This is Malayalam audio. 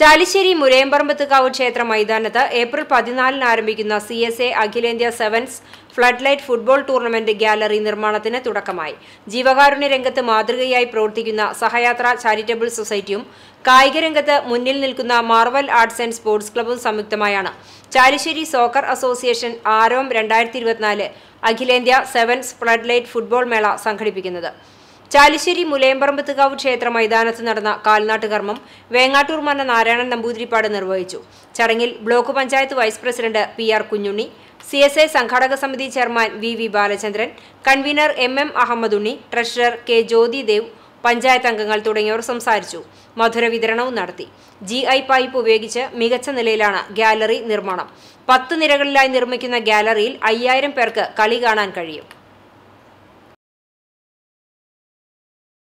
ചാലിശ്ശേരി മുരയമ്പറമ്പത്തുകാവ് ക്ഷേത്ര മൈതാനത്ത് ഏപ്രിൽ പതിനാലിന് ആരംഭിക്കുന്ന സി എസ് എ അഖിലേന്ത്യാ sevens light football tournament gallery നിർമ്മാണത്തിന് തുടക്കമായി ജീവകാരുണ്യ രംഗത്ത് മാതൃകയായി പ്രവർത്തിക്കുന്ന സഹയാത്ര ചാരിറ്റബിൾ സൊസൈറ്റിയും കായിക രംഗത്ത് മുന്നിൽ നിൽക്കുന്ന മാർവൽ ആർട്സ് ആൻഡ് സ്പോർട്സ് ക്ലബ്ബും സംയുക്തമായാണ് ചാലിശ്ശേരി സോക്കർ അസോസിയേഷൻ ആരോം രണ്ടായിരത്തി ഇരുപത്തിനാല് അഖിലേന്ത്യാ സെവൻസ് ലൈറ്റ് ഫുട്ബോൾ മേള സംഘടിപ്പിക്കുന്നത് ചാലിശ്ശേരി മുലയമ്പറമ്പത്തുകാവ് ക്ഷേത്ര മൈതാനത്ത് നടന്ന കാൽനാട്ട് കർമ്മം വേങ്ങാട്ടൂർ മന്ന നാരായണൻ നമ്പൂതിരിപ്പാട് നിർവഹിച്ചു ചടങ്ങിൽ block panchayat vice president P R Kunhunni C S I സംഘാടക സമിതി chairman V V Balachandran convener M M Ahammedunni treasurer K Jyothi Dev panchayat അംഗങ്ങൾ തുടങ്ങിയവർ സംസാരിച്ചു മധുര വിതരണവും നടത്തി ജി ഐ പൈപ്പ് ഉപയോഗിച്ച് മികച്ച നിലയിലാണ് ഗാലറി നിർമ്മാണം പത്ത് നിരകളിലായി നിർമ്മിക്കുന്ന ഗാലറിയിൽ അയ്യായിരം പേർക്ക് കളി കാണാൻ കഴിയും